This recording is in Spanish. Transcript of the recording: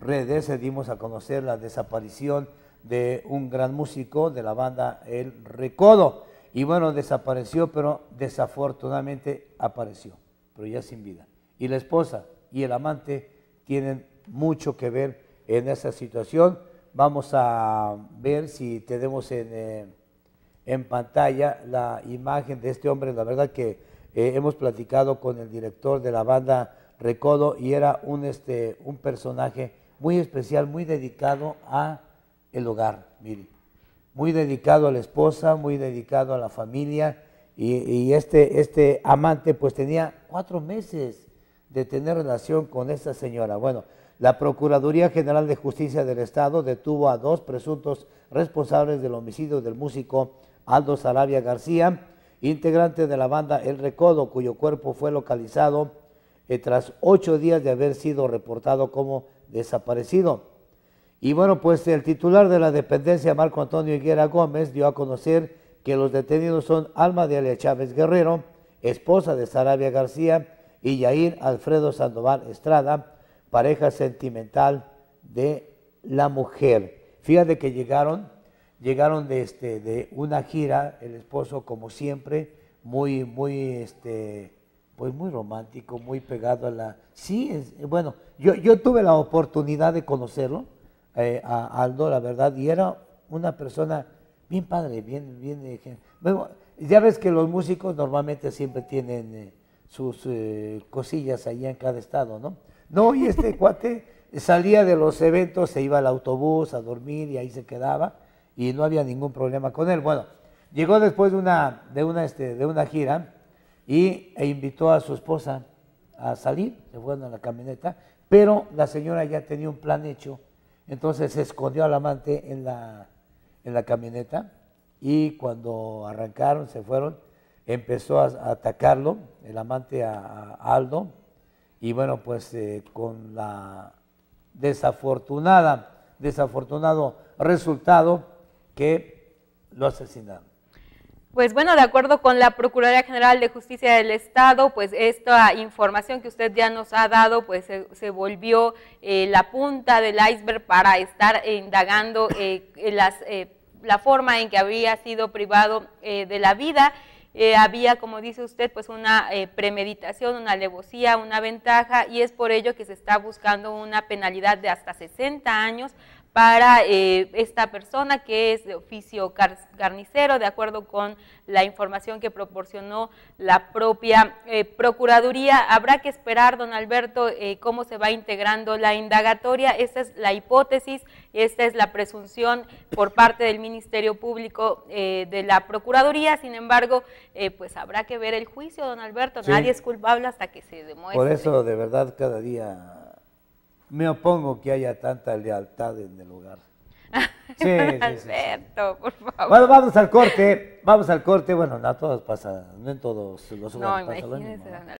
redes dimos a conocer la desaparición de un gran músico de la banda El Recodo. Y bueno, desapareció, pero desafortunadamente apareció, pero ya sin vida. Y la esposa y el amante tienen mucho que ver en esa situación. Vamos a ver si tenemos en, eh, pantalla la imagen de este hombre. La verdad que eh, hemos platicado con el director de la banda Recodo y era un, este, un personaje muy especial, muy dedicado a el hogar, mire. Muy dedicado a la esposa, muy dedicado a la familia. Y, este, este amante pues tenía cuatro meses de tener relación con esta señora. Bueno, la Procuraduría General de Justicia del Estado detuvo a dos presuntos responsables del homicidio del músico Aldo Sarabia García, integrante de la banda El Recodo, cuyo cuerpo fue localizado eh, tras ocho días de haber sido reportado como desaparecido. Y bueno, pues el titular de la dependencia, Marco Antonio Higuera Gómez, dio a conocer que los detenidos son Alma de Alia Chávez Guerrero, esposa de Sarabia García, y Yair Alfredo Sandoval Estrada, pareja sentimental de la mujer. Fíjate que llegaron, llegaron de, este, de una gira, el esposo como siempre, muy, muy este, pues muy romántico, muy pegado a la... Sí, es, bueno, yo, tuve la oportunidad de conocerlo, eh, a Aldo, la verdad, y era una persona bien padre, bien... bien eh, bueno, ya ves que los músicos normalmente siempre tienen eh, sus cosillas ahí en cada estado, ¿no? No, y este cuate salía de los eventos, se iba al autobús a dormir y ahí se quedaba y no había ningún problema con él. Bueno, llegó después de una, de una, este, de una gira y, e invitó a su esposa a salir, se fueron a la camioneta, pero la señora ya tenía un plan hecho, entonces se escondió al amante en la, en la camioneta y cuando arrancaron, se fueron, empezó a, atacarlo, el amante a, Aldo, y bueno, pues eh, con la desafortunada, desafortunado resultado que lo asesinaron. Pues bueno, de acuerdo con la Procuraduría General de Justicia del Estado, pues esta información que usted ya nos ha dado, pues se, volvió eh, la punta del iceberg para estar indagando eh, eh, la forma en que había sido privado de la vida. había, como dice usted, pues una premeditación, una alevosía, una ventaja, y es por ello que se está buscando una penalidad de hasta 60 años para eh, esta persona que es de oficio carnicero, de acuerdo con la información que proporcionó la propia eh, Procuraduría. Habrá que esperar, don Alberto, eh, cómo se va integrando la indagatoria. Esta es la hipótesis, esta es la presunción por parte del Ministerio Público de la Procuraduría. Sin embargo, pues habrá que ver el juicio, don Alberto. Nadie es culpable hasta que se demuestre. Por eso, de verdad, cada día me opongo que haya tanta lealtad en el hogar. Sí, Alberto, por favor. Bueno, vamos al corte, vamos al corte. Bueno, no a todos pasa, no en todos los hogares no,